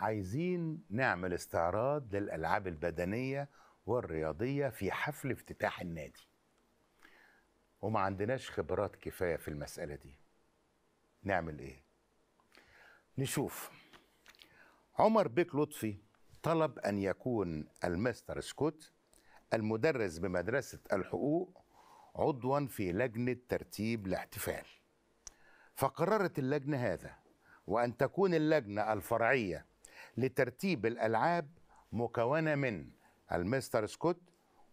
عايزين نعمل استعراض للألعاب البدنية والرياضية في حفل افتتاح النادي وما عندناش خبرات كفاية في المسألة دي نعمل ايه نشوف عمر بيك لطفي طلب أن يكون المستر سكوت المدرس بمدرسة الحقوق عضوا في لجنة ترتيب الاحتفال فقررت اللجنة هذا وأن تكون اللجنة الفرعية لترتيب الألعاب مكونة من المستر سكوت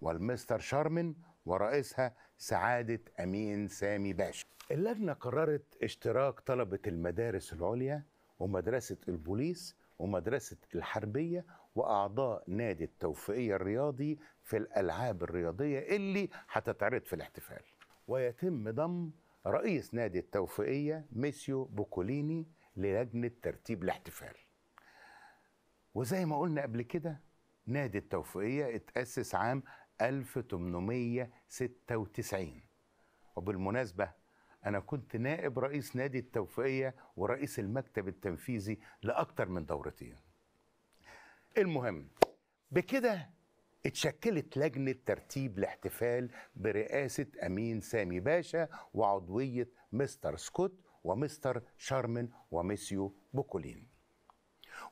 والمستر شارمن ورئيسها سعادة أمين سامي باشا اللجنة قررت اشتراك طلبة المدارس العليا ومدرسة البوليس ومدرسة الحربية وأعضاء نادي التوفيقية الرياضي في الألعاب الرياضية اللي هتتعرض في الاحتفال ويتم ضم رئيس نادي التوفيقية ميسيو بوكوليني للجنة ترتيب الاحتفال وزي ما قلنا قبل كده نادي التوفيقية اتأسس عام 1896 وبالمناسبة أنا كنت نائب رئيس نادي التوفيقية ورئيس المكتب التنفيذي لأكثر من دورتين المهم بكده اتشكلت لجنة ترتيب الاحتفال برئاسة أمين سامي باشا وعضوية مستر سكوت ومستر شارمن وميسيو بوكولين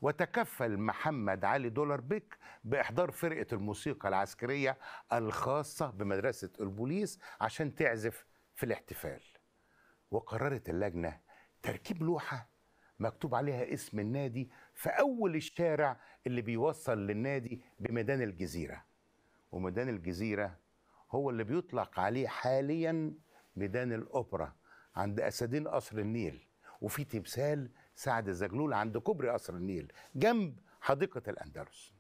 وتكفل محمد علي دولار بيك بإحضار فرقة الموسيقى العسكرية الخاصة بمدرسة البوليس عشان تعزف في الاحتفال وقررت اللجنة تركيب لوحة مكتوب عليها اسم النادي في أول الشارع اللي بيوصل للنادي بميدان الجزيرة وميدان الجزيرة هو اللي بيطلق عليه حاليا ميدان الأوبرا عند أسدين قصر النيل وفي تمثال سعد الزجلول عند كوبري قصر النيل جنب حديقه الاندلس